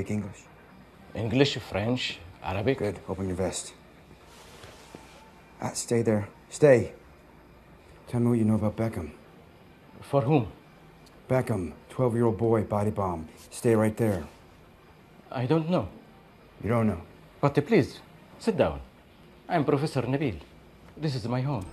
speak English? English, French, Arabic. Good. Open your vest. Uh, stay there. Stay. Tell me what you know about Beckham. For whom? Beckham, 12 year old boy, body bomb. Stay right there. I don't know. You don't know? But please, sit down. I'm Professor Nabil. This is my home.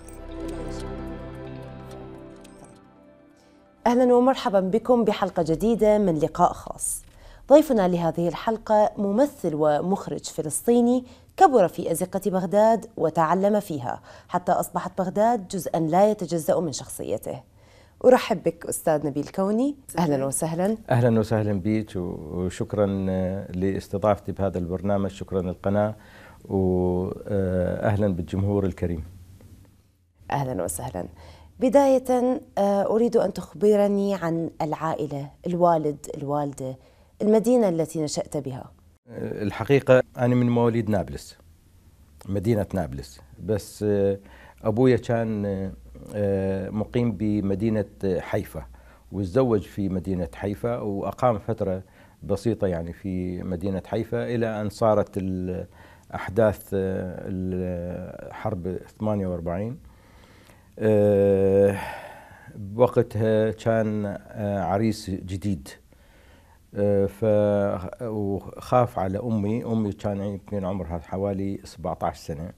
اهلا ومرحبا بكم بحلقه جديده من لقاء خاص. ضيفنا لهذه الحلقة ممثل ومخرج فلسطيني كبر في أزقة بغداد وتعلم فيها حتى أصبحت بغداد جزءا لا يتجزأ من شخصيته أرحب بك أستاذ نبيل كوني أهلا وسهلا أهلا وسهلا بك وشكرا لاستضافتي بهذا البرنامج شكرا للقناة وأهلا بالجمهور الكريم أهلا وسهلا بداية آه، أريد أن تخبرني عن العائلة الوالد الوالدة المدينة التي نشأت بها الحقيقة أنا من مواليد نابلس مدينة نابلس بس آه، أبويا كان آه، مقيم بمدينة حيفا وتزوج في مدينة حيفا وأقام فترة بسيطة يعني في مدينة حيفا إلى أن صارت أحداث آه، الحرب 48 بوقتها كان عريس جديد آه، ف وخاف على امي امي كان يمكن عمرها حوالي 17 سنه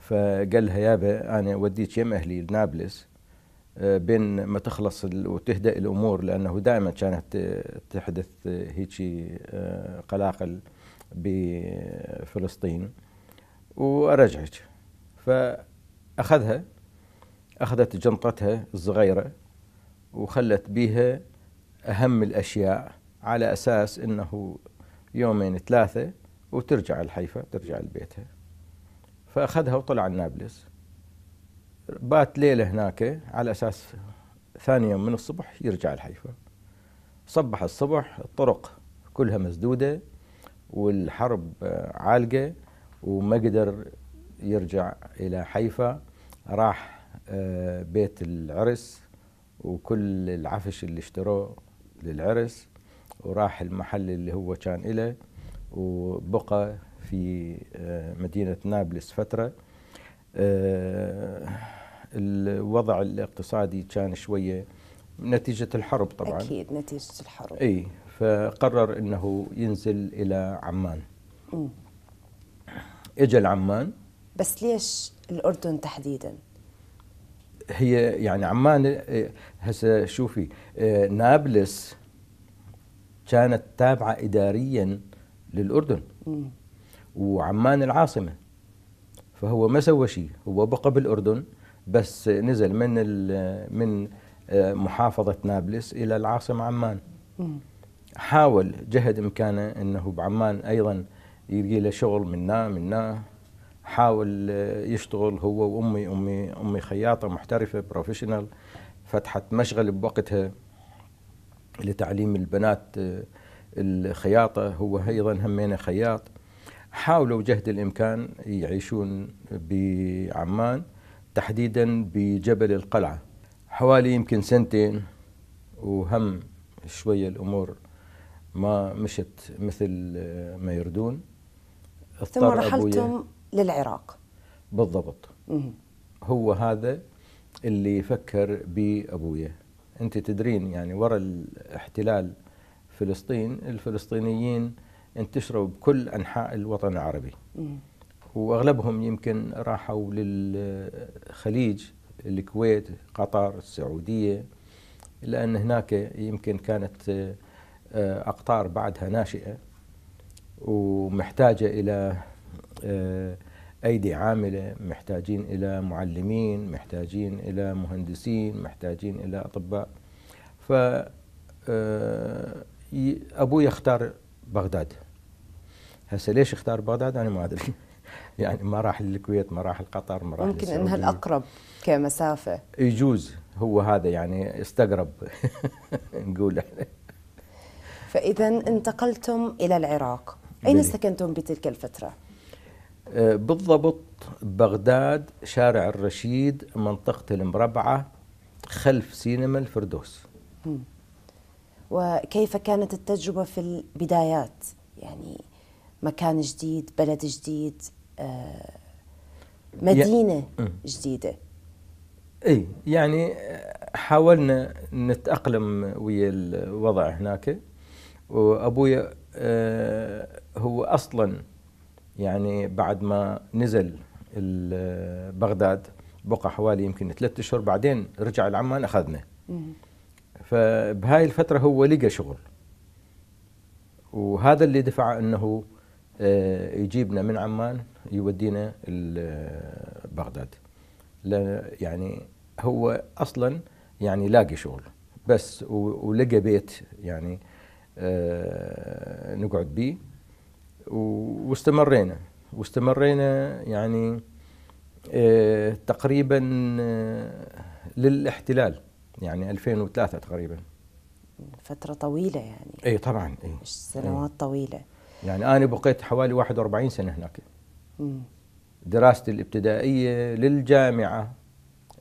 فقال لها يابا انا اوديك يم اهلي لنابلس آه، بين ما تخلص وتهدأ الامور لانه دائما كانت تحدث هيك آه، قلاقل بفلسطين وارجعك فاخذها اخذت جنطتها الصغيره وخلت بيها اهم الاشياء على أساس أنه يومين ثلاثة وترجع الحيفا ترجع لبيتها فأخذها وطلع نابلس بات ليلة هناك على أساس ثاني يوم من الصبح يرجع الحيفا صبح الصبح الطرق كلها مسدودة والحرب عالقة وما قدر يرجع إلى حيفا راح آه، بيت العرس وكل العفش اللي اشتروه للعرس وراح المحل اللي هو كان له وبقى في آه، مدينة نابلس فترة آه، الوضع الاقتصادي كان شوية نتيجة الحرب طبعا أكيد نتيجة الحرب أي فقرر أنه ينزل إلى عمان إجا لعمان بس ليش الأردن تحديدا؟ هي يعني عمان آه، هسه شوفي نابلس كانت تابعة إداريا للأردن وعمان العاصمة فهو ما سوى شيء هو بقى بالأردن بس نزل من من آه، محافظة نابلس إلى العاصمة عمان حاول جهد إمكانه أنه بعمان أيضا يلقي له شغل منا منا حاول آه، يشتغل هو وأمي أمي أمي خياطة محترفة بروفيشنال فتحت مشغل بوقتها لتعليم البنات آه، الخياطة هو أيضا همينه خياط حاولوا جهد الإمكان يعيشون بعمان تحديدا بجبل القلعة حوالي يمكن سنتين وهم شوية الأمور ما مشت مثل آه، ما يردون ثم رحلتم للعراق بالضبط هو هذا اللي فكر بأبويا انت تدرين يعني وراء الاحتلال فلسطين الفلسطينيين انتشروا بكل انحاء الوطن العربي واغلبهم يمكن راحوا للخليج الكويت قطر السعوديه لان هناك يمكن كانت آه، اقطار بعدها ناشئه ومحتاجه الى آه، ايدي عامله محتاجين الى معلمين محتاجين الى مهندسين محتاجين الى اطباء ف آه، ابوي اختار بغداد هسه ليش اختار بغداد انا ما ادري يعني ما راح للكويت ما راح لقطر ما راح ممكن انها الاقرب كمسافه يجوز هو هذا يعني استقرب نقول فاذا انتقلتم الى العراق اين بلي. سكنتم بتلك الفتره آه، بالضبط بغداد شارع الرشيد منطقه المربعه خلف سينما الفردوس وكيف كانت التجربة في البدايات يعني مكان جديد بلد جديد آه، مدينة جديدة اي يعني آه، حاولنا نتأقلم ويا الوضع هناك وأبويا آه، هو أصلا يعني بعد ما نزل بغداد بقى حوالي يمكن ثلاثة أشهر بعدين رجع لعمان أخذنا فبهاي الفترة هو لقى شغل وهذا اللي دفع أنه آه، يجيبنا من عمان يودينا آه، بغداد يعني هو أصلا يعني لاقي شغل بس ولقى بيت يعني آه، نقعد بيه واستمرينا واستمرينا يعني تقريبا للاحتلال يعني 2003 تقريبا فترة طويلة يعني اي طبعا اي سنوات أي. طويلة يعني انا بقيت حوالي 41 سنة هناك امم دراستي الابتدائية للجامعة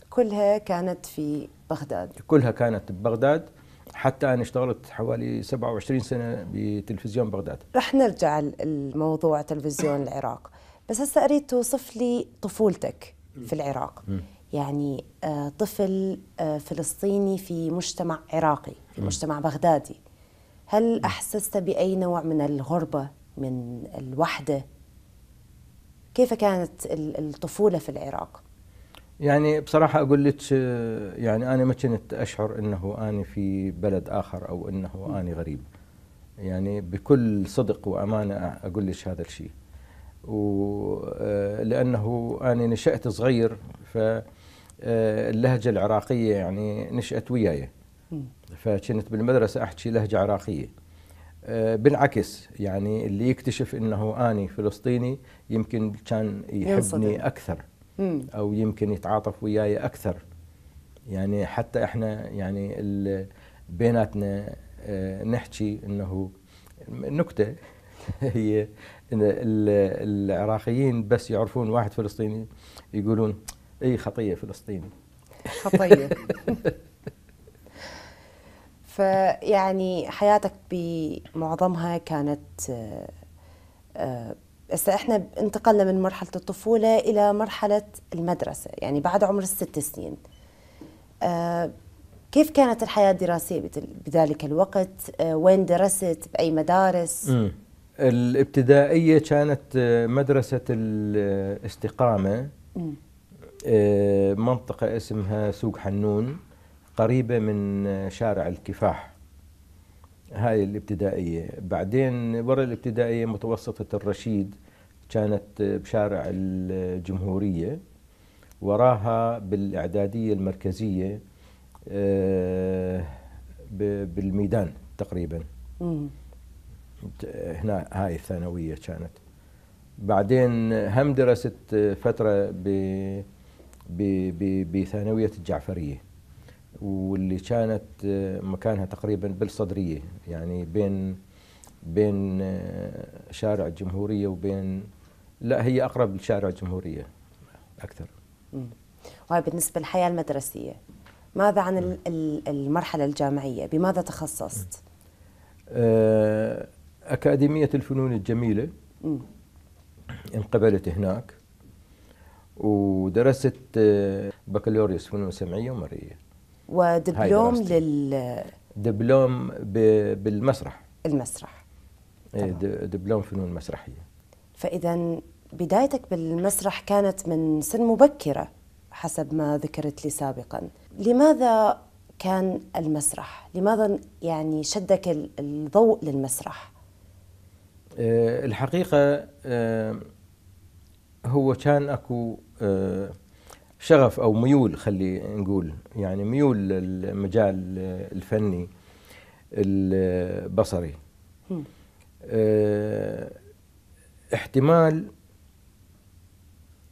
كلها كانت في بغداد كلها كانت ببغداد حتى أنا اشتغلت حوالي 27 سنة بتلفزيون بغداد رح نرجع الموضوع تلفزيون العراق بس هسا أريد توصف لي طفولتك في العراق م. يعني آه، طفل آه، فلسطيني في مجتمع عراقي في مجتمع بغدادي هل أحسست بأي نوع من الغربة من الوحدة كيف كانت الطفولة في العراق يعني بصراحة أقول لك آه، يعني أنا ما كنت أشعر أنه أنا في بلد آخر أو أنه أنا غريب يعني بكل صدق وأمانة أقول لك هذا الشيء ولأنه أنا نشأت صغير ف آه، اللهجه العراقيه يعني نشات وياي فكنت بالمدرسه احكي لهجه عراقيه آه، بالعكس يعني اللي يكتشف انه اني فلسطيني يمكن كان يحبني اكثر او يمكن يتعاطف وياي اكثر يعني حتى احنا يعني بيناتنا آه، نحكي انه نكته هي العراقيين بس يعرفون واحد فلسطيني يقولون اي خطيه فلسطيني خطيه فيعني حياتك بمعظمها كانت بس آه، آه، احنا انتقلنا من مرحله الطفوله الى مرحله المدرسه يعني بعد عمر الست سنين آه، كيف كانت الحياه الدراسيه بذلك الوقت وين درست باي مدارس م. الابتدائيه كانت مدرسه الاستقامه م. آه، منطقة اسمها سوق حنون قريبة من آه، شارع الكفاح هاي الابتدائية بعدين ورا الابتدائية متوسطة الرشيد كانت آه، بشارع الجمهورية وراها بالإعدادية المركزية بالميدان تقريبا هنا هاي الثانوية كانت بعدين هم درست فترة ب بثانويه الجعفريه واللي كانت آه، مكانها تقريبا بالصدريه يعني بين بين آه، شارع الجمهوريه وبين لا هي اقرب لشارع الجمهوريه اكثر. وهي طيب، بالنسبه للحياه المدرسيه ماذا عن المرحله الجامعيه؟ بماذا تخصصت؟ آه، أكاديميه الفنون الجميله انقبلت هناك ودرست آه، بكالوريوس فنون سمعيه ومرئيه ودبلوم لل دبلوم ب... بالمسرح المسرح طبعا. إيه، دبلوم فنون مسرحيه فاذا بدايتك بالمسرح كانت من سن مبكره حسب ما ذكرت لي سابقا لماذا كان المسرح لماذا يعني شدك الضوء للمسرح إيه، الحقيقه آه، هو كان اكو آه، شغف او ميول خلي نقول يعني ميول للمجال آه، الفني البصري اه احتمال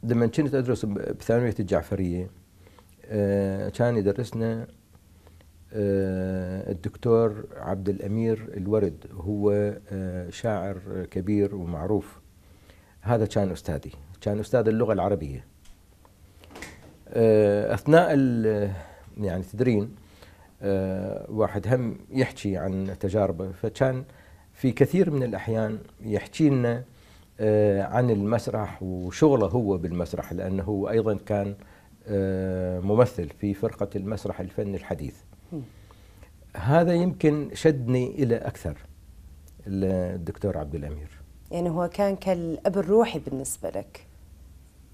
لما كنت ادرس بثانويه الجعفريه اه كان يدرسنا اه الدكتور عبد الامير الورد هو آه، شاعر كبير ومعروف هذا كان استاذي كان استاذ اللغه العربيه آه، اثناء يعني تدرين آه، واحد هم يحكي عن تجاربه فكان في كثير من الاحيان يحكي لنا آه، عن المسرح وشغله هو بالمسرح لانه هو ايضا كان ممثل في فرقه المسرح الفني الحديث هذا يمكن شدني الى اكثر الدكتور عبد الامير يعني هو كان كالاب الروحي بالنسبه لك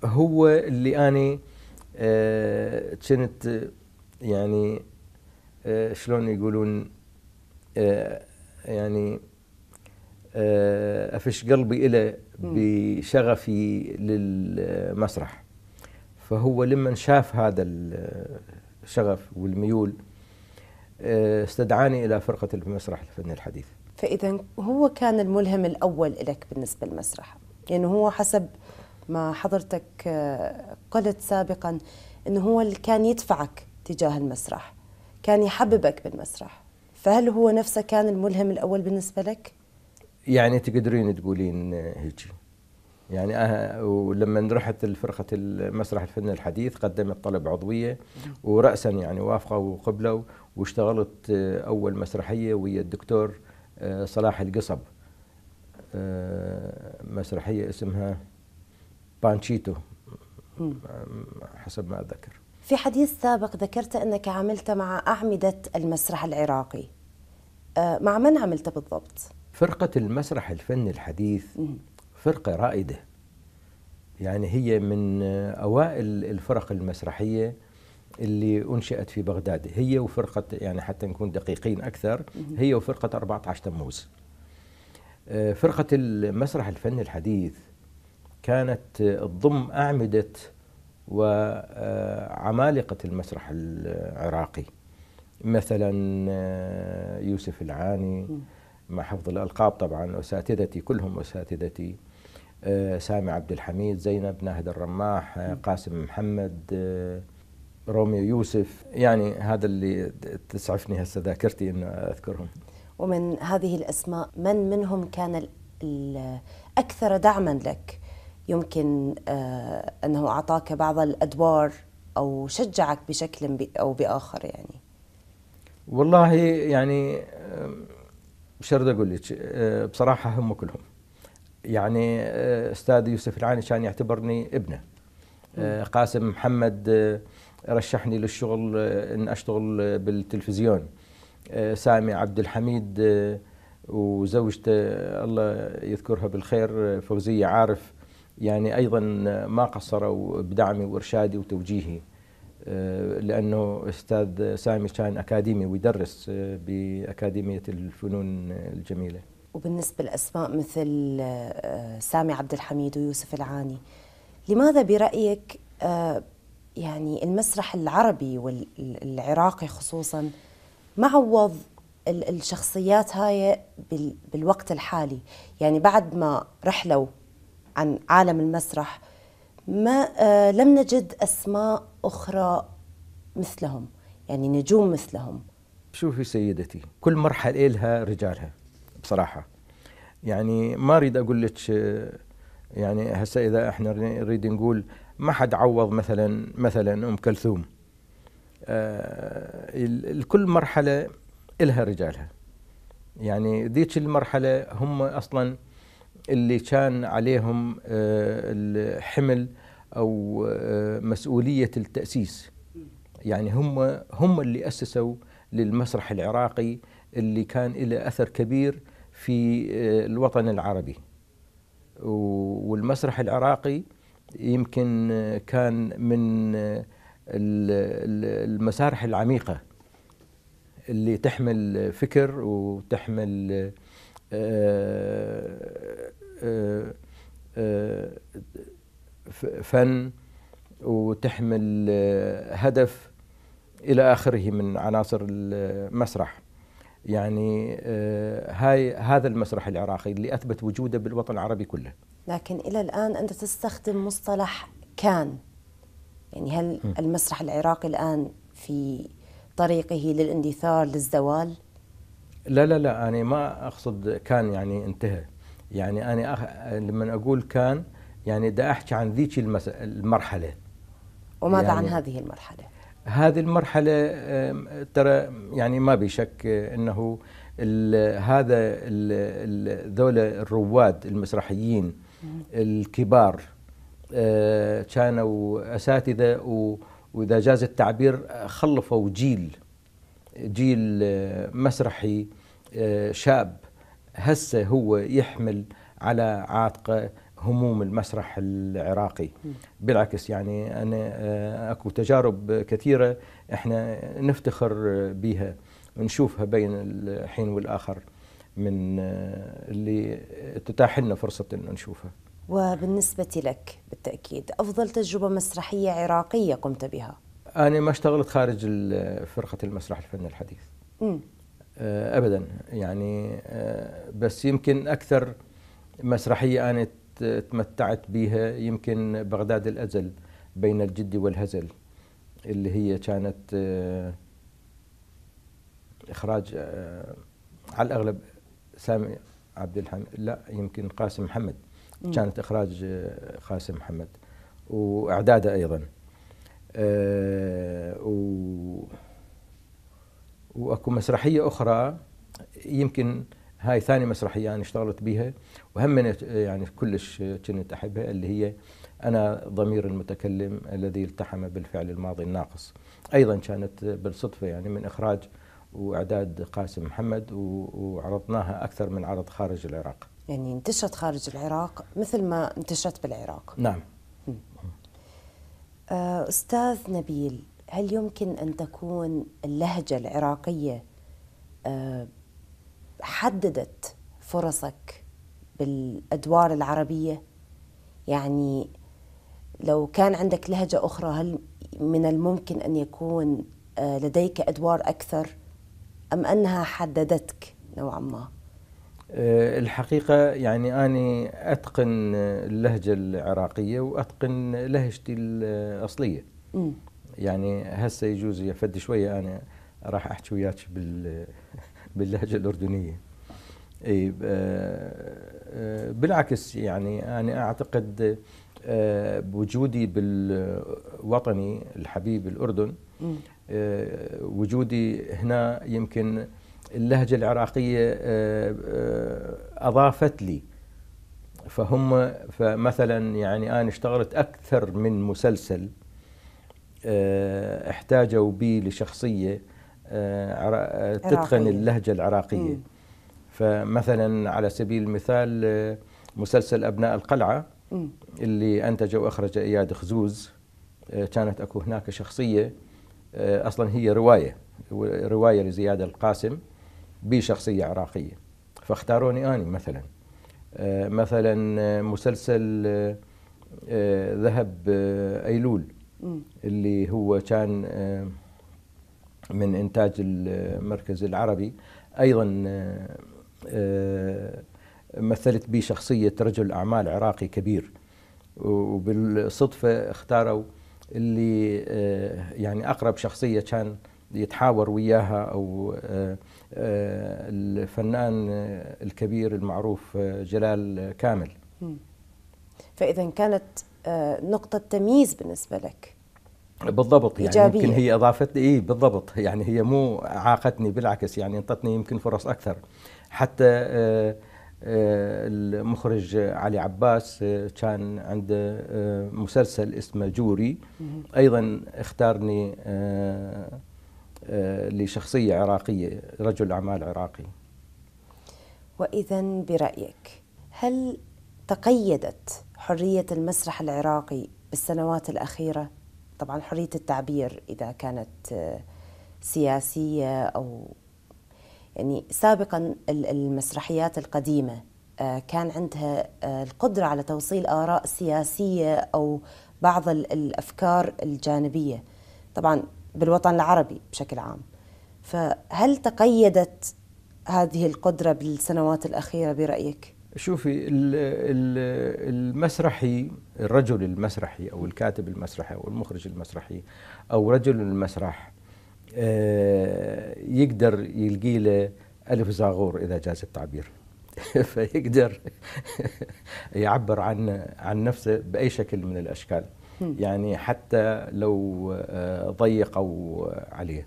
هو اللي انا آه كنت يعني آه شلون يقولون آه يعني آه، افش قلبي له بشغفي للمسرح فهو لما شاف هذا الشغف آه، والميول آه، استدعاني الى فرقه المسرح الفن الحديث فاذا هو كان الملهم الاول لك بالنسبه للمسرح يعني هو حسب ما حضرتك آه، قلت سابقا انه هو اللي كان يدفعك تجاه المسرح كان يحببك بالمسرح فهل هو نفسه كان الملهم الاول بالنسبه لك يعني تقدرين تقولين هيك يعني أه ولما رحت لفرقه المسرح الفن الحديث قدمت طلب عضويه وراسا يعني وافقوا وقبلوا واشتغلت آه، اول مسرحيه ويا الدكتور آه، صلاح القصب مسرحيه اسمها بانشيتو حسب ما أتذكر في حديث سابق ذكرت أنك عملت مع أعمدة المسرح العراقي آه، مع من عملت بالضبط؟ فرقة المسرح الفني الحديث فرقة رائدة يعني هي من أوائل الفرق المسرحية اللي أنشئت في بغداد هي وفرقة يعني حتى نكون دقيقين أكثر هي وفرقة 14 تموز آه، فرقة المسرح الفني الحديث كانت تضم أعمدة وعمالقة آه، المسرح العراقي مثلا آه، يوسف العاني مع حفظ الألقاب طبعا أساتذتي كلهم أساتذتي آه، سامي عبد الحميد زينب ناهد الرماح قاسم محمد روميو يوسف يعني هذا اللي تسعفني هسه ذاكرتي انه اذكرهم ومن هذه الاسماء من منهم كان الاكثر دعما لك يمكن آه، أنه أعطاك بعض الأدوار أو شجعك بشكل أو بآخر يعني والله يعني آه، شرد أقول لك آه، بصراحة هم كلهم يعني أستاذ يوسف العاني كان يعتبرني ابنه قاسم محمد رشحني للشغل ان اشتغل بالتلفزيون سامي عبد الحميد وزوجته الله يذكرها بالخير فوزيه عارف يعني ايضا ما قصروا بدعمي وارشادي وتوجيهي آه، لانه استاذ سامي كان اكاديمي ويدرس آه، باكاديميه الفنون الجميله. وبالنسبه لاسماء مثل آه، سامي عبد الحميد ويوسف العاني لماذا برايك يعني المسرح العربي والعراقي خصوصا ما عوض الشخصيات هاي بالوقت الحالي يعني بعد ما رحلوا عن عالم المسرح ما آه لم نجد أسماء أخرى مثلهم يعني نجوم مثلهم شوفي سيدتي كل مرحلة لها رجالها بصراحة يعني ما أريد أقول لك يعني هسه إذا إحنا نريد نقول ما حد عوض مثلا مثلا أم كلثوم آه كل مرحلة لها رجالها يعني ذيك المرحلة هم أصلاً اللي كان عليهم آه، الحمل او آه، مسؤوليه التاسيس يعني هم هم اللي اسسوا للمسرح العراقي اللي كان له اثر كبير في آه، الوطن العربي والمسرح العراقي يمكن كان من المسارح العميقه اللي تحمل فكر وتحمل فن وتحمل هدف الى اخره من عناصر المسرح يعني آه، هاي هذا المسرح العراقي اللي اثبت وجوده بالوطن العربي كله لكن الى الان انت تستخدم مصطلح كان يعني هل المسرح العراقي الان في طريقه للاندثار للزوال لا لا لا أنا ما أقصد كان يعني انتهى يعني أنا أخ... لما أقول كان يعني دا أحكي عن ذيك المس... المرحلة وماذا يعني عن هذه المرحلة؟ هذه المرحلة ترى يعني ما بشك أنه ال هذا ال ذولا الرواد المسرحيين الكبار آه، كانوا أساتذة وإذا جاز التعبير خلفوا جيل جيل آه، مسرحي آه، شاب هسه هو يحمل على عاتقه هموم المسرح العراقي بالعكس يعني أنا آه، أكو تجارب كثيرة إحنا نفتخر بها ونشوفها بين الحين والآخر من اللي تتاح لنا فرصة أن نشوفها وبالنسبة لك بالتأكيد أفضل تجربة مسرحية عراقية قمت بها انا ما اشتغلت خارج فرقه المسرح الفني الحديث آه، ابدا يعني آه، بس يمكن اكثر مسرحيه انا تمتعت بها يمكن بغداد الازل بين الجد والهزل اللي هي كانت آه، اخراج على الاغلب سامي عبد الحميد لا يمكن قاسم محمد كانت اخراج قاسم محمد واعداده ايضا آه، و واكو مسرحيه اخرى يمكن هاي ثاني مسرحيه انا اشتغلت بها وهم يعني كلش كنت احبها اللي هي انا ضمير المتكلم الذي التحم بالفعل الماضي الناقص ايضا كانت بالصدفه يعني من اخراج واعداد قاسم محمد وعرضناها اكثر من عرض خارج العراق يعني انتشرت خارج العراق مثل ما انتشرت بالعراق نعم آه، أستاذ نبيل هل يمكن أن تكون اللهجة العراقية آه، حددت فرصك بالأدوار العربية؟ يعني لو كان عندك لهجة أخرى هل من الممكن أن يكون آه، لديك أدوار أكثر أم أنها حددتك نوعا ما؟ آه، الحقيقة يعني أنا أتقن اللهجة العراقية وأتقن لهجتي الأصلية م. يعني هسه يجوز يفد شوية أنا راح أحكي وياك بال باللهجة الأردنية اي آه، آه، بالعكس يعني أنا أعتقد بوجودي بالوطني الحبيب الأردن وجودي هنا يمكن اللهجة العراقية آه، آه، أضافت لي فهم فمثلا يعني أنا اشتغلت أكثر من مسلسل آه، احتاجوا بي لشخصية تتقن اللهجة العراقية فمثلا على سبيل المثال مسلسل أبناء القلعة اللي أنتجه وأخرج إياد خزوز كانت أكو هناك شخصية أصلا هي رواية رواية لزياد القاسم بشخصية عراقية فاختاروني أنا مثلا آه، مثلا آه، مسلسل آه، ذهب أيلول اللي هو كان من إنتاج المركز العربي أيضا مثلت بي شخصية رجل أعمال عراقي كبير وبالصدفة اختاروا اللي يعني أقرب شخصية كان يتحاور وياها أو آه، الفنان الكبير المعروف آه، جلال كامل فإذا كانت آه، نقطة تمييز بالنسبة لك بالضبط يعني إيجابية. يمكن هي اضافت لي إيه بالضبط يعني هي مو عاقتني بالعكس يعني انطتني يمكن فرص اكثر حتى المخرج علي عباس كان عنده مسلسل اسمه جوري ايضا اختارني آه، لشخصية عراقية رجل أعمال عراقي وإذا برأيك هل تقيدت حرية المسرح العراقي بالسنوات الأخيرة طبعا حرية التعبير إذا كانت آه، سياسية أو يعني سابقا المسرحيات القديمة آه، كان عندها القدرة على توصيل آراء سياسية أو بعض الأفكار الجانبية طبعا بالوطن العربي بشكل عام فهل تقيدت هذه القدرة بالسنوات الأخيرة برأيك؟ شوفي المسرحي الرجل المسرحي أو الكاتب المسرحي أو المخرج المسرحي أو رجل المسرح آه، يقدر يلقي له ألف زاغور إذا جاز التعبير فيقدر يعبر عن عن نفسه بأي شكل من الأشكال يعني حتى لو آه، ضيقوا آه، عليه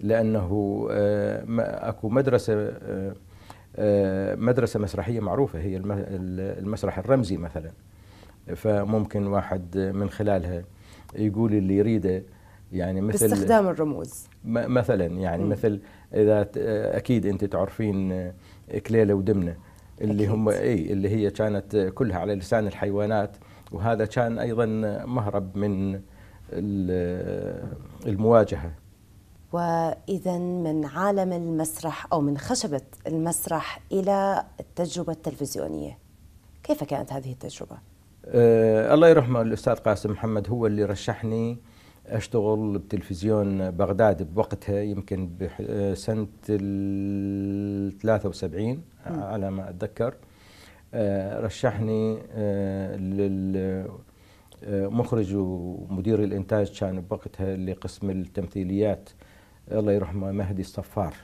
لأنه آه، أكو مدرسة مدرسة مسرحية معروفة هي المسرح الرمزي مثلا فممكن واحد من خلالها يقول اللي يريده يعني مثل باستخدام الرموز مثلا يعني م. مثل اذا اكيد انت تعرفين كليله ودمنه اللي أكيد. هم اي اللي هي كانت كلها على لسان الحيوانات وهذا كان ايضا مهرب من المواجهه واذا من عالم المسرح او من خشبه المسرح الى التجربه التلفزيونيه كيف كانت هذه التجربه أه الله يرحمه الاستاذ قاسم محمد هو اللي رشحني اشتغل بتلفزيون بغداد بوقتها يمكن أه، سنه ال 73 على ما اتذكر آه، رشحني آه، للمخرج آه، ومدير الانتاج كان بوقتها لقسم التمثيليات الله يرحمه مهدي الصفار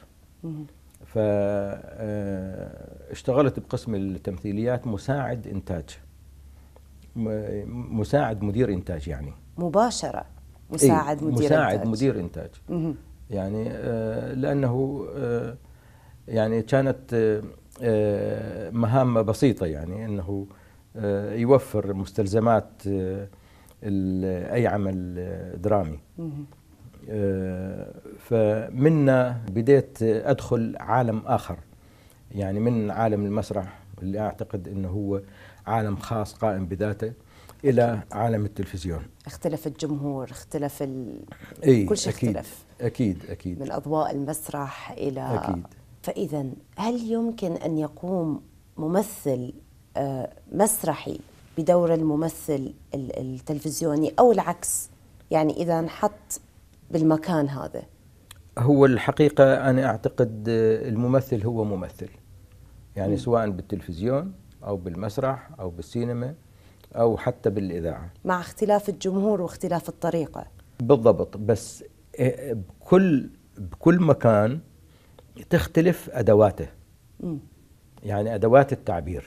فاشتغلت بقسم التمثيليات مساعد انتاج مساعد مدير انتاج يعني مباشره مساعد إيه؟ مدير مساعد انتاج مدير انتاج يعني لانه يعني كانت آه، مهام بسيطة يعني أنه آه، يوفر مستلزمات آه، أي عمل درامي فمنا بديت أدخل عالم آخر يعني من عالم المسرح اللي أعتقد أنه هو عالم خاص قائم بذاته إلى عالم التلفزيون اختلف الجمهور اختلف ال... أي كل شيء أكيد اختلف أكيد أكيد من أضواء المسرح إلى أكيد فإذا هل يمكن أن يقوم ممثل آه، مسرحي بدور الممثل التلفزيوني أو العكس يعني إذا انحط بالمكان هذا هو الحقيقة أنا أعتقد آه، الممثل هو ممثل يعني م. سواء بالتلفزيون أو بالمسرح أو بالسينما أو حتى بالإذاعة مع اختلاف الجمهور واختلاف الطريقة بالضبط بس آه، بكل بكل مكان تختلف ادواته م. يعني ادوات التعبير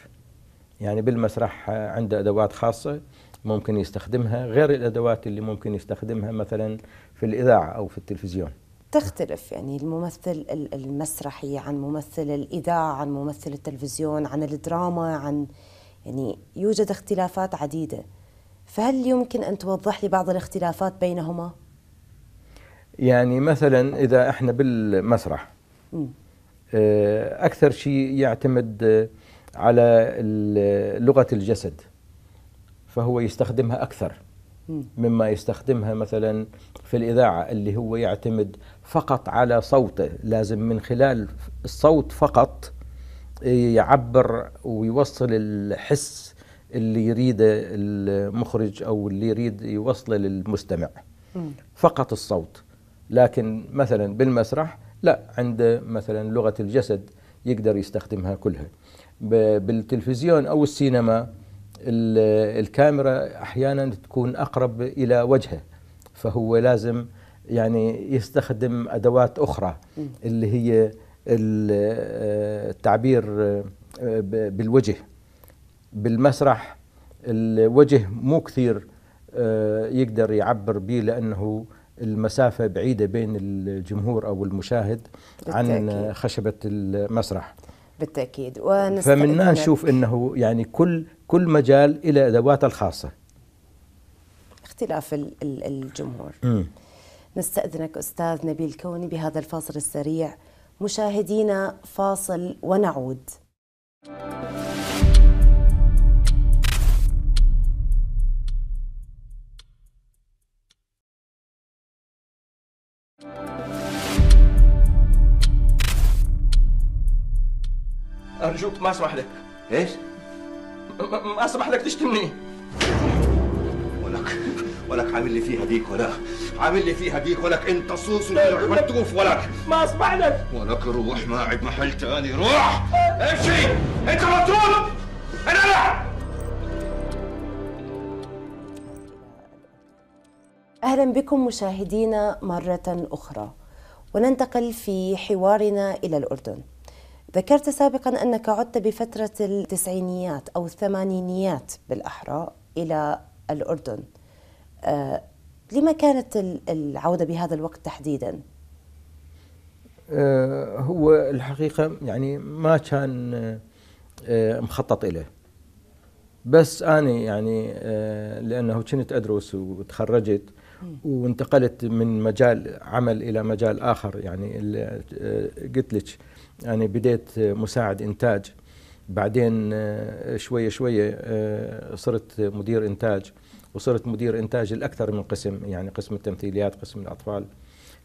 يعني بالمسرح عنده ادوات خاصه ممكن يستخدمها غير الادوات اللي ممكن يستخدمها مثلا في الاذاعه او في التلفزيون تختلف يعني الممثل المسرحي عن ممثل الاذاعه عن ممثل التلفزيون عن الدراما عن يعني يوجد اختلافات عديده فهل يمكن ان توضح لي بعض الاختلافات بينهما يعني مثلا اذا احنا بالمسرح آه، أكثر شيء يعتمد آه، على لغة الجسد فهو يستخدمها أكثر مما يستخدمها مثلا في الإذاعة اللي هو يعتمد فقط على صوته لازم من خلال الصوت فقط آه، يعبر ويوصل الحس اللي يريده المخرج أو اللي يريد يوصله للمستمع فقط الصوت لكن مثلا بالمسرح لا عنده مثلا لغة الجسد يقدر يستخدمها كلها بالتلفزيون أو السينما الكاميرا أحيانا تكون أقرب إلى وجهه فهو لازم يعني يستخدم أدوات أخرى اللي هي التعبير بالوجه بالمسرح الوجه مو كثير آه، يقدر يعبر به لأنه المسافة بعيدة بين الجمهور أو المشاهد بالتأكيد. عن خشبة المسرح بالتأكيد فمنا نشوف أنه يعني كل كل مجال إلى أدواته الخاصة اختلاف الجمهور م. نستأذنك أستاذ نبيل كوني بهذا الفاصل السريع مشاهدينا فاصل ونعود أرجوك ما أسمح لك إيش؟ ما أسمح لك تشتمني ولك ولك عامل لي فيها ديك ولا عامل لي فيها ديك ولك انت صوص تقوف ولك ما اسمح لك ولك روح ما عد محل تاني روح امشي انت مطرود انا لا اهلا بكم مشاهدينا مره اخرى وننتقل في حوارنا الى الاردن ذكرت سابقا أنك عدت بفترة التسعينيات أو الثمانينيات بالأحرى إلى الأردن أه لما كانت العودة بهذا الوقت تحديدا؟ أه هو الحقيقة يعني ما كان أه مخطط إليه بس أنا يعني آه، لأنه كنت أدرس وتخرجت وانتقلت من مجال عمل إلى مجال آخر يعني آه، قلت لك يعني بديت مساعد إنتاج بعدين آه، شوية شوية آه، صرت مدير إنتاج وصرت مدير إنتاج الأكثر من قسم يعني قسم التمثيليات قسم الأطفال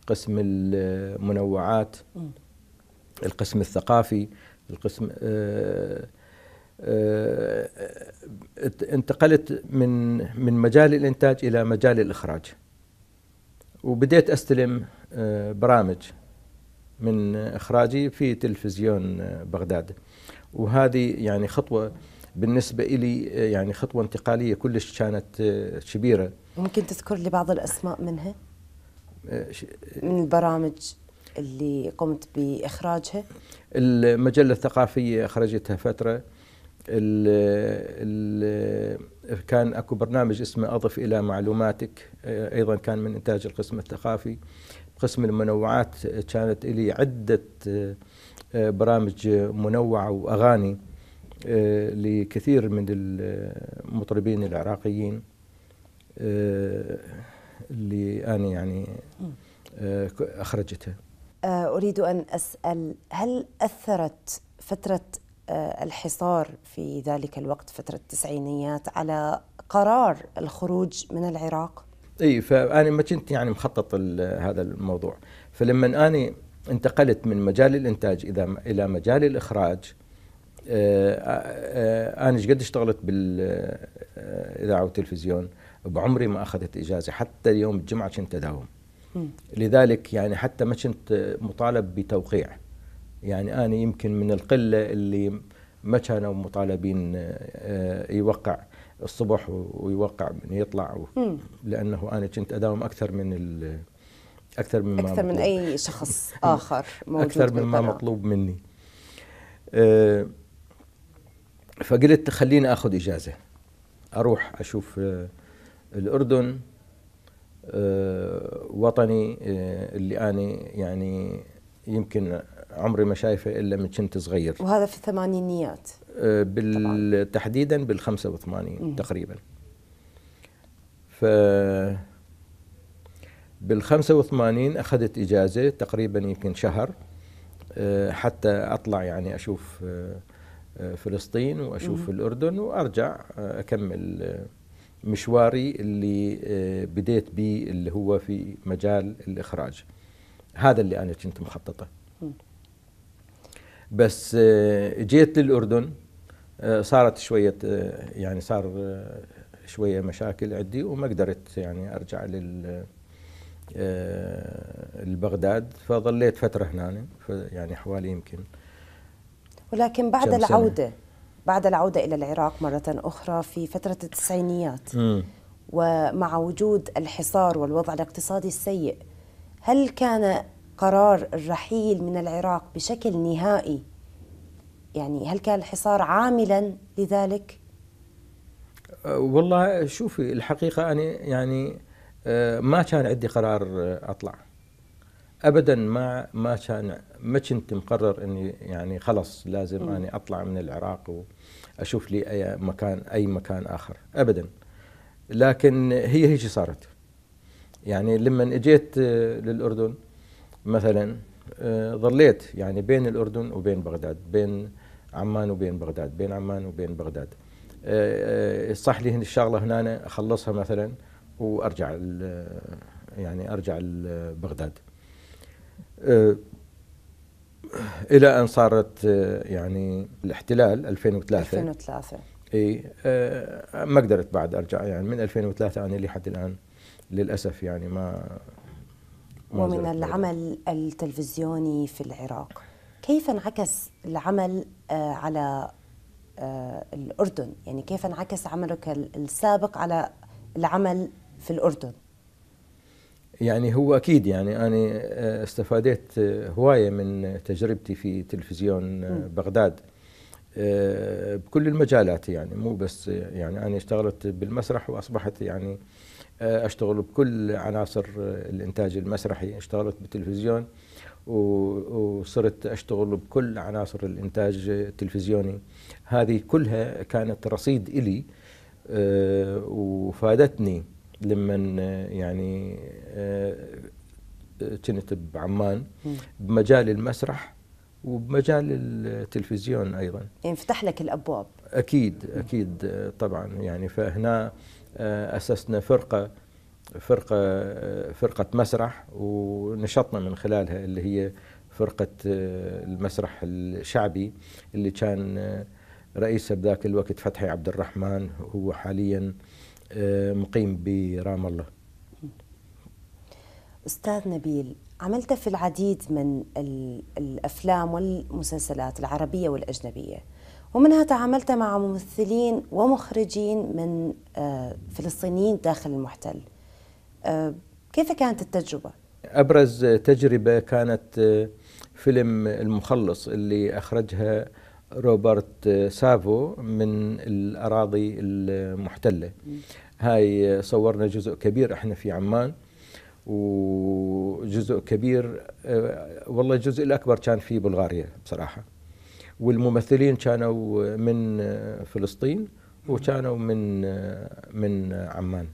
قسم المنوعات القسم الثقافي القسم آه، انتقلت من من مجال الانتاج الى مجال الاخراج وبديت استلم برامج من إخراجي في تلفزيون بغداد وهذه يعني خطوة بالنسبة لي يعني خطوة انتقالية كلش كانت كبيرة ممكن تذكر لي بعض الأسماء منها؟ أه، من البرامج اللي قمت بإخراجها؟ المجلة الثقافية أخرجتها فترة ال ال كان اكو برنامج اسمه اضف الى معلوماتك ايضا كان من انتاج القسم الثقافي قسم المنوعات كانت لي عدة آه، آه، برامج منوعة وأغاني آه، لكثير من المطربين العراقيين اللي أنا يعني أخرجتها أريد أن أسأل هل أثرت فترة الحصار في ذلك الوقت فترة التسعينيات على قرار الخروج من العراق؟ اي فاني ما كنت يعني مخطط هذا الموضوع فلما اني انتقلت من مجال الانتاج اذا الى مجال الاخراج آه، آه، انا ايش قد اشتغلت بالاذاعه آه، والتلفزيون بعمري ما اخذت اجازه حتى يوم الجمعه كنت اداوم لذلك يعني حتى ما كنت مطالب بتوقيع يعني انا يمكن من القله اللي ما كانوا مطالبين يوقع الصبح ويوقع من يطلع و... لانه انا كنت اداوم اكثر من ال... اكثر من اكثر من اي شخص اخر موجود اكثر من ما مطلوب مني آه، فقلت خليني اخذ اجازه اروح اشوف آه، الاردن آه، وطني اللي انا يعني يمكن عمري ما شايفه الا من كنت صغير وهذا في الثمانينيات آه، بال... تحديدا بال 85 تقريبا ف بال 85 اخذت اجازه تقريبا يمكن شهر آه، حتى اطلع يعني اشوف آه، فلسطين واشوف مم. الاردن وارجع اكمل مشواري اللي بديت به اللي هو في مجال الاخراج هذا اللي انا كنت مخططه بس جيت للاردن آه، صارت شويه آه، يعني صار آه، شويه مشاكل عندي وما قدرت يعني ارجع لل لبغداد فظليت فتره هنا يعني حوالي يمكن ولكن بعد العوده بعد العوده الى العراق مره اخرى في فتره التسعينيات م. ومع وجود الحصار والوضع الاقتصادي السيء هل كان قرار الرحيل من العراق بشكل نهائي يعني هل كان الحصار عاملا لذلك؟ أه، والله شوفي الحقيقة أنا يعني أه، ما كان عندي قرار أطلع أبدا ما ما كان ما كنت مقرر إني يعني خلص لازم م. أني أطلع من العراق وأشوف لي أي مكان أي مكان آخر أبدا لكن هي هيك صارت يعني لما اجيت أه، للأردن مثلا ظليت يعني بين الأردن وبين بغداد بين عمان وبين بغداد بين عمان وبين بغداد أه، أه، صح لي الشغله هنا اخلصها مثلا وارجع يعني ارجع لبغداد أه، الى ان صارت يعني الاحتلال 2003 2003 اي ما قدرت بعد ارجع يعني من 2003 انا لحد الان للاسف يعني ما, ما ومن العمل التلفزيوني في العراق كيف انعكس العمل آه، على آه، الأردن يعني كيف انعكس عملك السابق على العمل في الأردن يعني هو أكيد يعني أنا آه، استفادت هواية من تجربتي في تلفزيون بغداد بكل المجالات يعني مو بس يعني أنا اشتغلت بالمسرح وأصبحت يعني اشتغل بكل عناصر الانتاج المسرحي اشتغلت بالتلفزيون وصرت اشتغل بكل عناصر الانتاج التلفزيوني هذه كلها كانت رصيد الي آه، وفادتني لما آه، يعني آه، كنت بعمان بمجال المسرح وبمجال التلفزيون ايضا يعني فتح لك الابواب اكيد اكيد طبعا يعني فهنا اسسنا فرقه فرقة فرقة مسرح ونشطنا من خلالها اللي هي فرقة المسرح الشعبي اللي كان رئيسها بذاك الوقت فتحي عبد الرحمن هو حاليا مقيم برام الله أستاذ نبيل عملت في العديد من الأفلام والمسلسلات العربية والأجنبية ومنها تعاملت مع ممثلين ومخرجين من آه، فلسطينيين داخل المحتل كيف كانت التجربة؟ أبرز تجربة كانت آه، فيلم المخلص اللي أخرجها روبرت آه، سافو من الأراضي المحتلة هاي آه، صورنا جزء كبير احنا في عمان وجزء كبير والله الجزء الأكبر كان في بلغاريا بصراحة والممثلين كانوا من فلسطين وكانوا من من عمان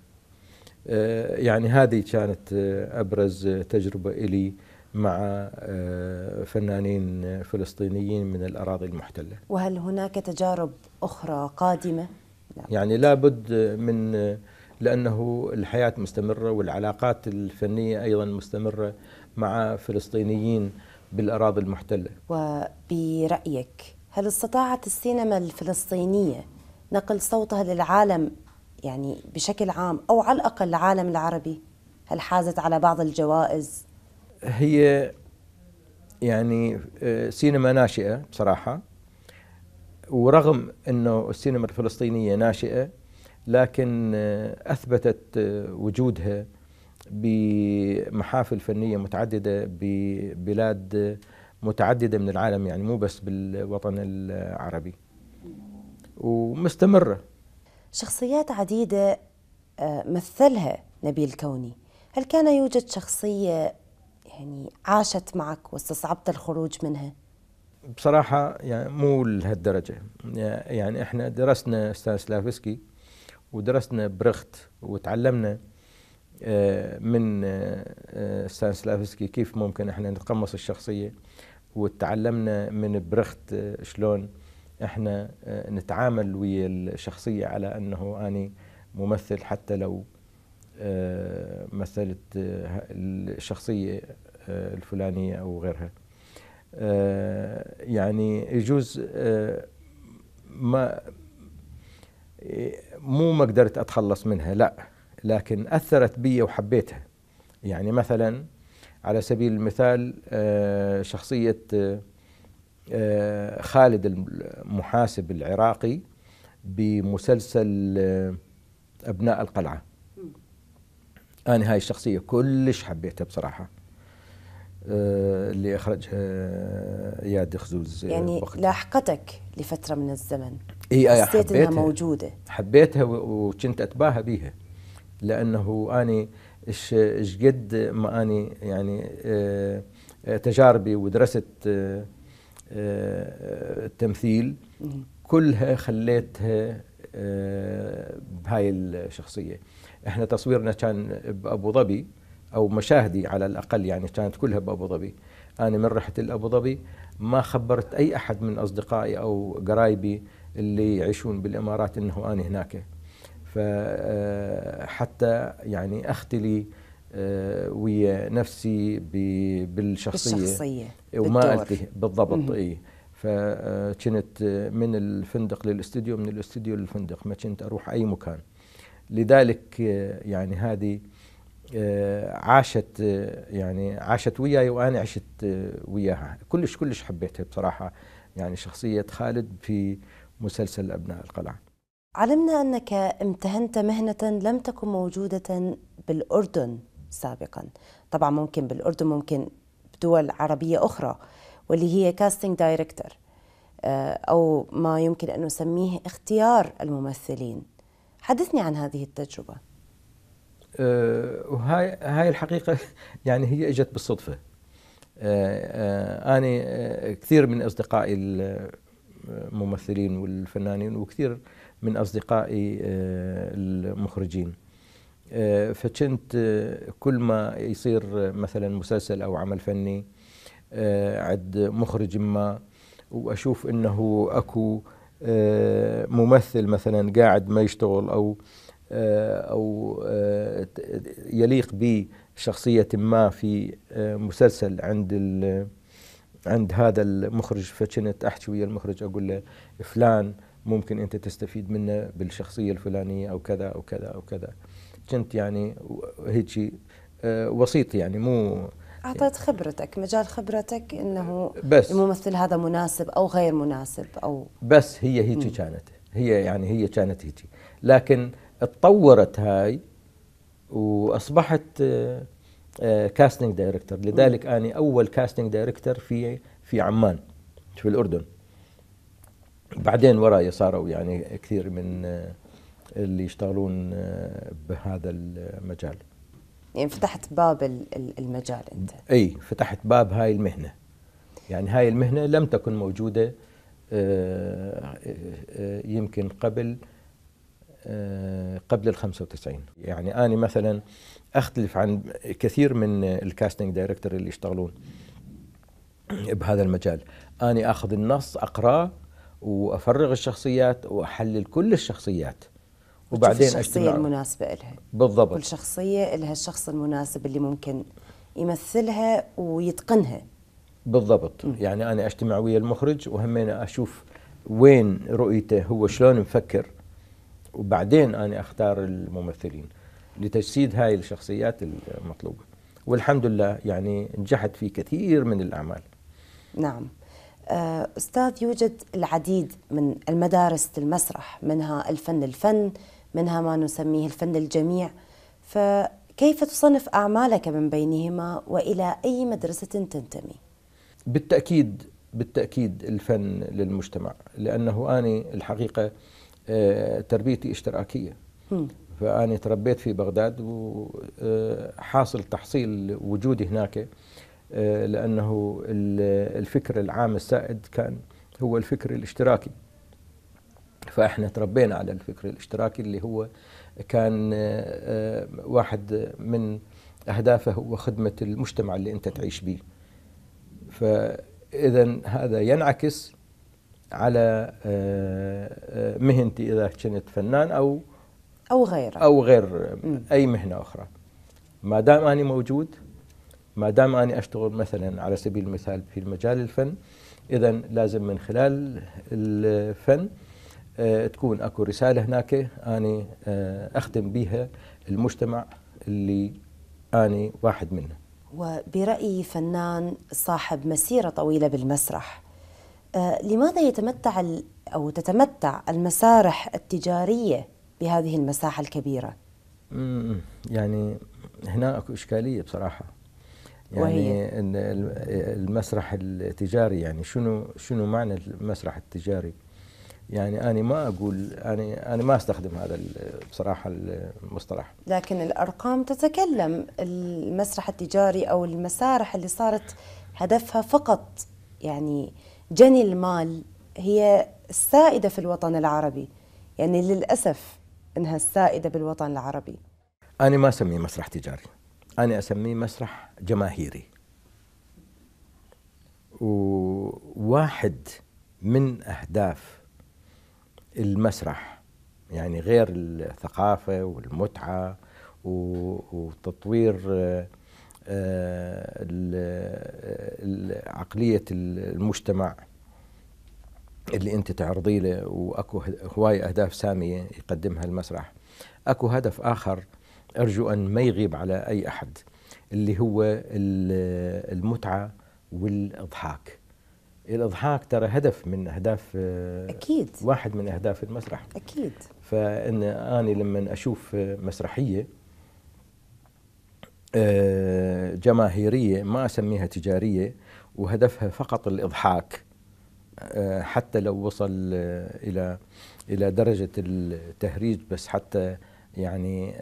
آه، يعني هذه كانت آه، ابرز تجربه الي مع آه، فنانين فلسطينيين من الاراضي المحتله. وهل هناك تجارب اخرى قادمه؟ لا. يعني لابد من لانه الحياه مستمره والعلاقات الفنيه ايضا مستمره مع فلسطينيين بالاراضي المحتله. وبرايك هل استطاعت السينما الفلسطينيه نقل صوتها للعالم يعني بشكل عام أو على الأقل العالم العربي هل حازت على بعض الجوائز؟ هي يعني آه، سينما ناشئة بصراحة ورغم أنه السينما الفلسطينية ناشئة لكن آه، أثبتت آه، وجودها بمحافل فنية متعددة ببلاد متعددة من العالم يعني مو بس بالوطن العربي ومستمرة شخصيات عديدة آه، مثلها نبيل كوني هل كان يوجد شخصية يعني عاشت معك واستصعبت الخروج منها؟ بصراحة يعني مو لهالدرجة يعني احنا درسنا ستانسلافسكي ودرسنا برخت وتعلمنا آه، من آه، ستانسلافسكي كيف ممكن احنا نتقمص الشخصية وتعلمنا من برخت شلون احنا آه، نتعامل ويا الشخصيه على انه اني ممثل حتى لو آه، مثلت آه، الشخصيه الفلانيه او غيرها يعني يجوز ما مو ما قدرت اتخلص منها لا لكن اثرت بي وحبيتها يعني مثلا على سبيل المثال شخصيه آه، خالد المحاسب العراقي بمسلسل آه، أبناء القلعة أنا آه، هاي الشخصية كلش حبيتها بصراحة اللي أخرجها إياد خزوز يعني لاحقتك لفترة من الزمن إيه حسيت حبيتها. إنها موجودة حبيتها وكنت أتباهى بيها لأنه أنا إيش قد ما أنا يعني تجاربي ودرست التمثيل كلها خليتها آه، بهاي الشخصيه احنا تصويرنا كان بابو ظبي او مشاهدي على الاقل يعني كانت كلها بابو ظبي انا من رحت لابو ظبي ما خبرت اي احد من اصدقائي او قرايبي اللي يعيشون بالامارات انه انا هناك فحتى آه، يعني اختي لي آه، ويا نفسي بالشخصيه بالشخصيه وما التهي بالضبط اي فكنت من الفندق للاستديو من الاستديو للفندق ما كنت اروح اي مكان لذلك آه، يعني هذه آه، عاشت يعني عاشت وياي وانا عشت وياها كلش كلش حبيتها بصراحه يعني شخصيه خالد في مسلسل ابناء القلعه علمنا انك امتهنت مهنه لم تكن موجوده بالاردن سابقا طبعا ممكن بالأردن ممكن بدول عربية أخرى واللي هي كاستنج آه، دايركتور أو ما يمكن أن نسميه اختيار الممثلين حدثني عن هذه التجربة أه وهاي هاي الحقيقة يعني هي اجت بالصدفة أه أه أنا آه، كثير من أصدقائي الممثلين والفنانين وكثير من أصدقائي آه، المخرجين آه، فكنت آه، كل ما يصير آه، مثلا مسلسل او عمل فني عند مخرج ما واشوف انه اكو ممثل مثلا قاعد ما يشتغل او او يليق بشخصيه ما في مسلسل عند عند هذا المخرج فكنت احكي ويا المخرج اقول له فلان ممكن انت تستفيد منه بالشخصيه الفلانيه او كذا او كذا او كذا كنت يعني هيك آه، وسيط يعني مو اعطيت خبرتك مجال خبرتك انه بس الممثل هذا مناسب او غير مناسب او بس هي هيك كانت هي يعني هي كانت هيك لكن اتطورت هاي واصبحت كاستنج آه، دايركتور آه، لذلك اني اول كاستنج دايركتور في في عمان في الاردن بعدين وراي صاروا يعني كثير من اللي يشتغلون آه، بهذا المجال يعني فتحت باب المجال انت اي فتحت باب هاي المهنه يعني هاي المهنه لم تكن موجوده آه، آه، يمكن قبل قبل ال 95 يعني انا مثلا اختلف عن كثير من الكاستنج دايركتور اللي يشتغلون بهذا المجال انا اخذ النص اقراه وافرغ الشخصيات واحلل كل الشخصيات وبعدين الشخصية المناسبة لها بالضبط كل شخصية لها الشخص المناسب اللي ممكن يمثلها ويتقنها بالضبط م. يعني أنا أجتمع ويا المخرج وهمين أشوف وين رؤيته هو شلون مفكر وبعدين أنا أختار الممثلين لتجسيد هاي الشخصيات المطلوبة والحمد لله يعني نجحت في كثير من الأعمال نعم آه، أستاذ يوجد العديد من المدارس المسرح منها الفن الفن منها ما نسميه الفن للجميع فكيف تصنف أعمالك من بينهما وإلى أي مدرسة تنتمي؟ بالتأكيد بالتأكيد الفن للمجتمع لأنه أنا الحقيقة آه، تربيتي اشتراكية م. فأنا تربيت في بغداد وحاصل آه، تحصيل وجودي هناك آه، لأنه الفكر العام السائد كان هو الفكر الاشتراكي فاحنا تربينا على الفكر الاشتراكي اللي هو كان آه، واحد من اهدافه هو خدمه المجتمع اللي انت تعيش به فاذا هذا ينعكس على آه، آه، مهنتي اذا كنت فنان او او غير او غير اي مهنه اخرى ما دام اني موجود ما دام اني اشتغل مثلا على سبيل المثال في مجال الفن اذا لازم من خلال الفن آه، تكون اكو رساله هناك اني آه، اخدم بها المجتمع اللي اني واحد منه وبرايي فنان صاحب مسيره طويله بالمسرح آه، لماذا يتمتع او تتمتع المسارح التجاريه بهذه المساحه الكبيره يعني هنا اكو اشكاليه بصراحه يعني وهي. المسرح التجاري يعني شنو شنو معنى المسرح التجاري؟ يعني انا ما اقول انا انا ما استخدم هذا بصراحه المصطلح لكن الارقام تتكلم المسرح التجاري او المسارح اللي صارت هدفها فقط يعني جني المال هي السائده في الوطن العربي يعني للاسف انها السائده بالوطن العربي انا ما اسميه مسرح تجاري انا اسميه مسرح جماهيري وواحد من اهداف المسرح يعني غير الثقافة والمتعة وتطوير آه، عقلية المجتمع اللي انت تعرضي له واكو هواي اهداف ساميه يقدمها المسرح اكو هدف اخر ارجو ان ما يغيب على اي احد اللي هو المتعه والاضحاك الاضحاك ترى هدف من اهداف آه، اكيد واحد من اهداف المسرح اكيد فان انا لما اشوف آه، مسرحيه آه، جماهيريه ما اسميها تجاريه وهدفها فقط الاضحاك حتى لو وصل الى الى درجه التهريج بس حتى يعني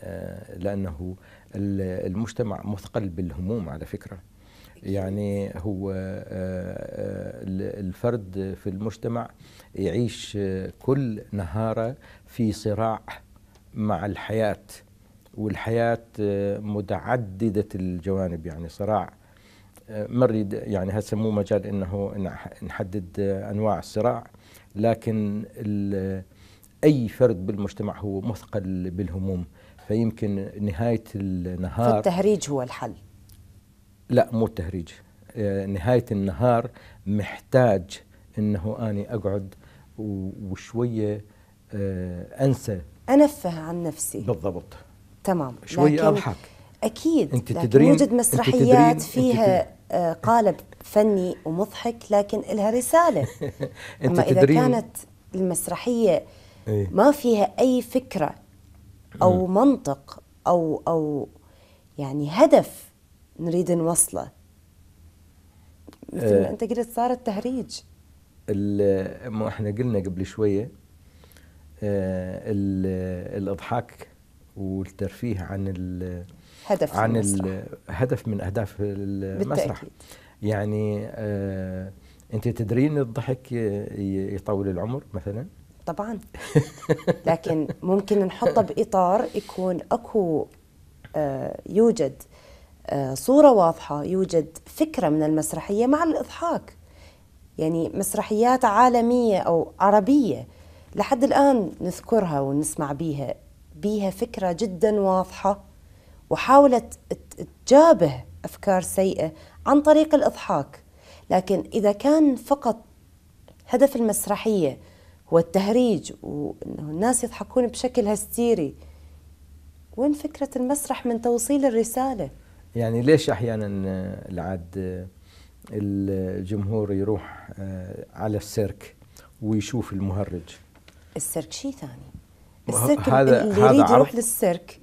لانه المجتمع مثقل بالهموم على فكره يعني هو آه، آه، الفرد في المجتمع يعيش آه، كل نهاره في صراع مع الحياه والحياه متعدده الجوانب يعني صراع ما نريد يعني هسه مو مجال انه نحدد انواع الصراع لكن اي فرد بالمجتمع هو مثقل بالهموم فيمكن نهايه النهار فالتهريج هو الحل لا مو التهريج آه، نهاية النهار محتاج أنه أني أقعد وشوية آه، أنسى أنفه عن نفسي بالضبط تمام شوية أضحك أكيد أنت تدرين يوجد مسرحيات فيها آه، قالب فني ومضحك لكن لها رسالة انت أما إذا كانت المسرحية إيه. ما فيها أي فكرة أو منطق أو أو يعني هدف نريد نوصله مثل ما آه. انت قلت صار التهريج ما احنا قلنا قبل شويه آه، الاضحاك والترفيه عن ال هدف عن الهدف من اهداف المسرح بالتأكيد. يعني آه، انت تدرين الضحك يطول العمر مثلا طبعا لكن ممكن نحطه باطار يكون اكو يوجد آه، صورة واضحة يوجد فكرة من المسرحية مع الإضحاك يعني مسرحيات عالمية أو عربية لحد الآن نذكرها ونسمع بيها بيها فكرة جدا واضحة وحاولت تجابه أفكار سيئة عن طريق الإضحاك لكن إذا كان فقط هدف المسرحية هو التهريج وأنه الناس يضحكون بشكل هستيري وين فكرة المسرح من توصيل الرسالة؟ يعني ليش احيانا آه، العاد آه، الجمهور يروح آه، على السيرك ويشوف المهرج السيرك شيء ثاني السيرك هذا اللي هذا يريد يروح للسيرك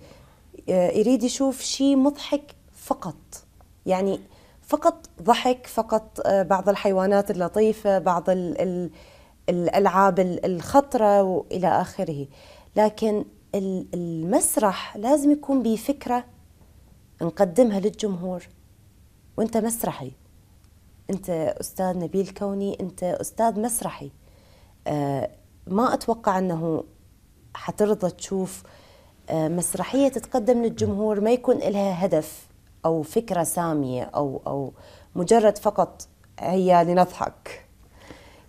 يريد يشوف شيء مضحك فقط يعني فقط ضحك فقط بعض الحيوانات اللطيفة بعض الـ ال الألعاب الخطرة وإلى آخره لكن المسرح لازم يكون بفكرة نقدمها للجمهور وانت مسرحي انت استاذ نبيل كوني انت استاذ مسرحي آه، ما اتوقع انه حترضى تشوف آه، مسرحيه تتقدم للجمهور ما يكون لها هدف او فكره ساميه او او مجرد فقط هيا لنضحك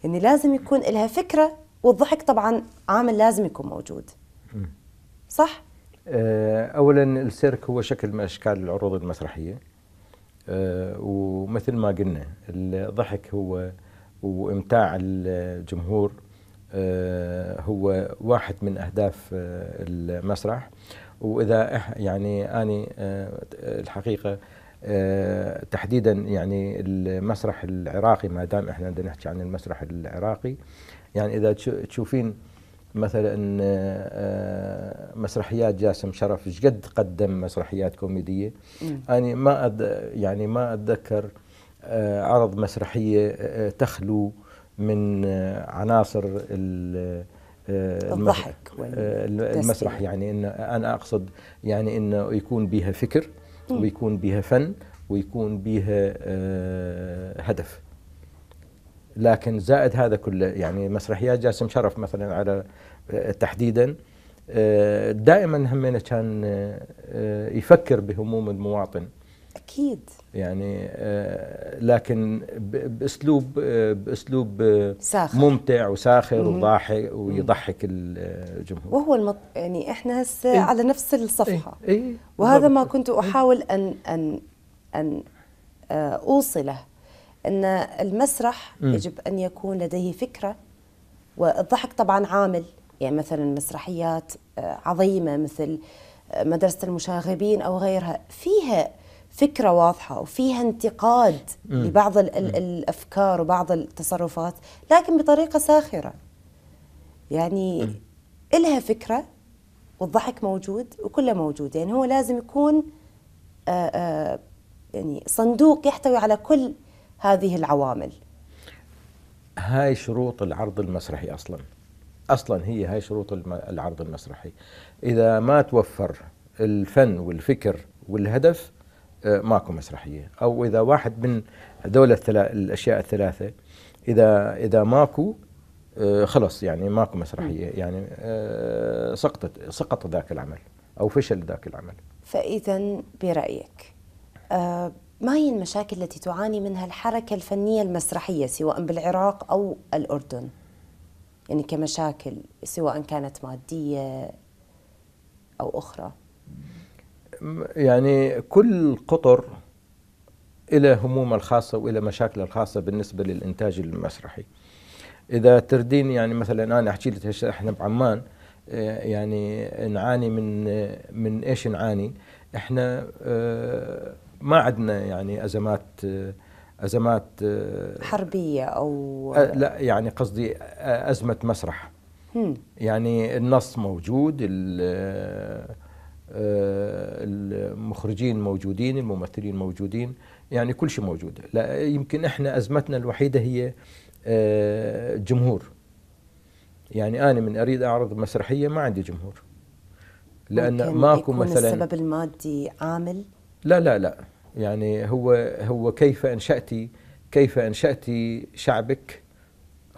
يعني لازم يكون لها فكره والضحك طبعا عامل لازم يكون موجود صح آه، اولا السيرك هو شكل من اشكال العروض المسرحيه آه، ومثل ما قلنا الضحك هو وامتاع الجمهور آه، هو واحد من اهداف المسرح واذا يعني اني الحقيقه تحديدا يعني المسرح العراقي ما دام احنا بدنا نحكي عن المسرح العراقي يعني اذا تشوفين مثلا آه، مسرحيات جاسم شرف قد قدم مسرحيات كوميديه انا يعني ما أد يعني ما اتذكر آه، عرض مسرحيه آه، تخلو من عناصر الضحك المسرح يعني إن انا اقصد يعني انه يكون بها فكر ويكون بها فن ويكون بها هدف لكن زائد هذا كله يعني مسرحيات جاسم شرف مثلا على آه، تحديدا آه، دائما همنا كان آه، يفكر بهموم المواطن اكيد يعني لكن باسلوب باسلوب ساخر. ممتع وساخر مم. وضاحك ويضحك الجمهور وهو المط... يعني احنا هسه إيه؟ على نفس الصفحه إيه؟ إيه؟ وهذا ما كنت إيه. احاول ان ان ان اوصله أن المسرح م. يجب أن يكون لديه فكرة والضحك طبعا عامل يعني مثلا مسرحيات آه، عظيمة مثل آه، مدرسة المشاغبين أو غيرها فيها فكرة واضحة وفيها انتقاد م. لبعض الـ الـ الأفكار وبعض التصرفات لكن بطريقة ساخرة يعني م. إلها فكرة والضحك موجود وكله موجود يعني هو لازم يكون آآ آه، آآ يعني صندوق يحتوي على كل هذه العوامل؟ هاي شروط العرض المسرحي اصلا اصلا هي هاي شروط العرض المسرحي اذا ما توفر الفن والفكر والهدف آه، ماكو مسرحيه او اذا واحد من هذول الاشياء الثلاثه اذا اذا ماكو آه، خلص يعني ماكو مسرحيه يعني آه، سقطت سقط ذاك العمل او فشل ذاك العمل فاذا برايك ما هي المشاكل التي تعاني منها الحركة الفنية المسرحية سواء بالعراق أو الأردن؟ يعني كمشاكل سواء كانت مادية أو أخرى يعني كل قطر إلى هموم الخاصة وإلى مشاكل الخاصة بالنسبة للإنتاج المسرحي إذا تردين يعني مثلا أنا أحكي لك إحنا بعمان آه، يعني نعاني من آه، من إيش نعاني إحنا آه، ما عندنا يعني ازمات ازمات آه، حربيه او لا يعني قصدي ازمه مسرح يعني النص موجود آه، المخرجين موجودين الممثلين موجودين يعني كل شيء موجود لا يمكن احنا ازمتنا الوحيده هي الجمهور آه، يعني انا من اريد اعرض مسرحيه ما عندي جمهور لان ماكو مثلا السبب المادي عامل لا لا لا يعني هو هو كيف انشاتي كيف انشاتي شعبك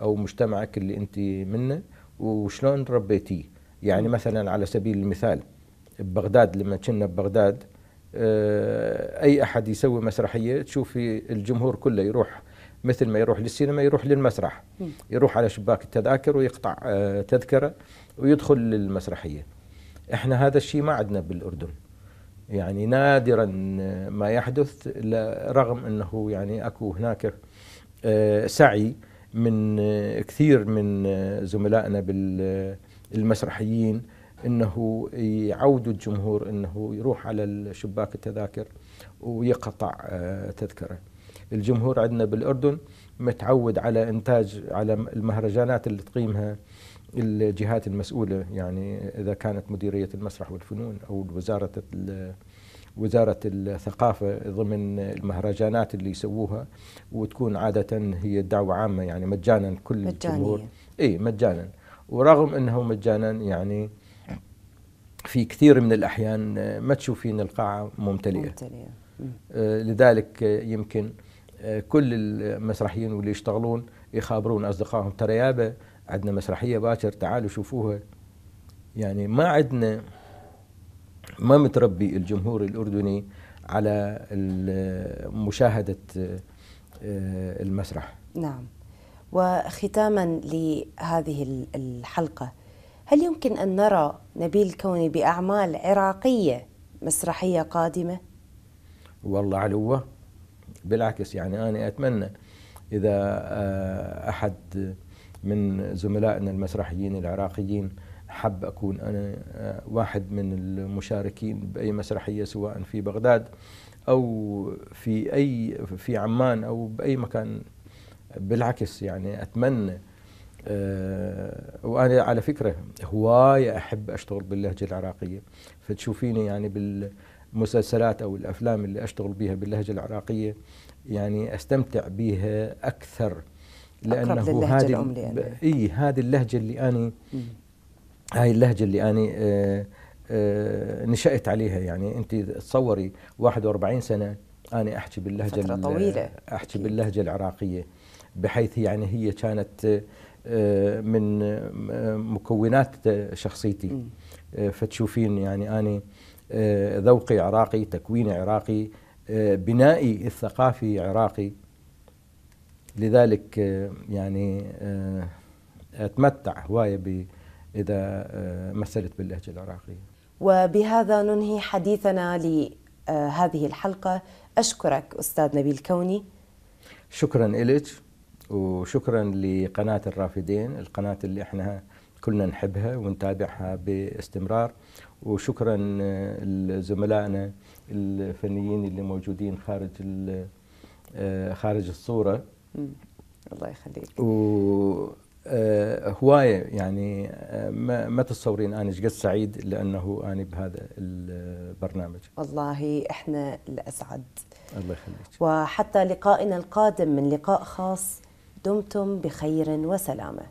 او مجتمعك اللي انت منه وشلون ربيتيه يعني مثلا على سبيل المثال ببغداد لما كنا ببغداد آه، اي احد يسوي مسرحيه تشوفي الجمهور كله يروح مثل ما يروح للسينما يروح للمسرح يروح على شباك التذاكر ويقطع آه، تذكره ويدخل للمسرحيه احنا هذا الشيء ما عندنا بالاردن يعني نادرا ما يحدث رغم انه يعني اكو هناك آه، سعي من آه، كثير من آه، زملائنا بالمسرحيين انه يعودوا الجمهور انه يروح على شباك التذاكر ويقطع تذكره. الجمهور عندنا بالاردن متعود على انتاج على المهرجانات اللي تقيمها الجهات المسؤولة يعني إذا كانت مديرية المسرح والفنون أو وزارة وزارة الثقافة ضمن المهرجانات اللي يسووها وتكون عادة هي دعوة عامة يعني مجانا كل الجمهور اي مجانا ورغم انه مجانا يعني في كثير من الاحيان ما تشوفين القاعة ممتلئة ممتلئة آه لذلك يمكن آه، كل المسرحيين واللي يشتغلون يخابرون اصدقائهم ترى يابا عندنا مسرحيه باكر تعالوا شوفوها يعني ما عندنا ما متربي الجمهور الاردني على مشاهده آه، المسرح نعم وختاما لهذه الحلقه هل يمكن ان نرى نبيل كوني باعمال عراقيه مسرحيه قادمه والله علوه بالعكس يعني انا اتمنى اذا آه، احد من زملائنا المسرحيين العراقيين حب أكون أنا آه، واحد من المشاركين بأي مسرحية سواء في بغداد أو في أي في عمان أو بأي مكان بالعكس يعني أتمنى أه وانا على فكره هوايه احب اشتغل باللهجه العراقيه فتشوفيني يعني بالمسلسلات او الافلام اللي اشتغل بها باللهجه العراقيه يعني استمتع بها اكثر لانه هذه نعم. اي هذه اللهجه اللي اني هاي اللهجه اللي اني آه، آه، نشأت عليها يعني انت تصوري 41 سنه انا احكي باللهجه فترة طويلة احكي باللهجه العراقيه بحيث يعني هي كانت آه، من مكونات شخصيتي فتشوفين يعني أنا ذوقي عراقي تكويني عراقي بنائي الثقافي عراقي لذلك آه، يعني آه، اتمتع هوايه اذا آه، مثلت باللهجه العراقيه وبهذا ننهي حديثنا لهذه الحلقه اشكرك استاذ نبيل كوني شكرا لك وشكرا لقناه الرافدين القناه اللي احنا كلنا نحبها ونتابعها باستمرار وشكرا لزملائنا الفنيين اللي موجودين خارج خارج الصوره الله يخليك و آه، هوايه يعني آه، ما, ما تتصورين انا ايش قد سعيد لانه انا بهذا البرنامج والله احنا الاسعد الله يخليك وحتى لقائنا القادم من لقاء خاص دمتم بخير وسلامه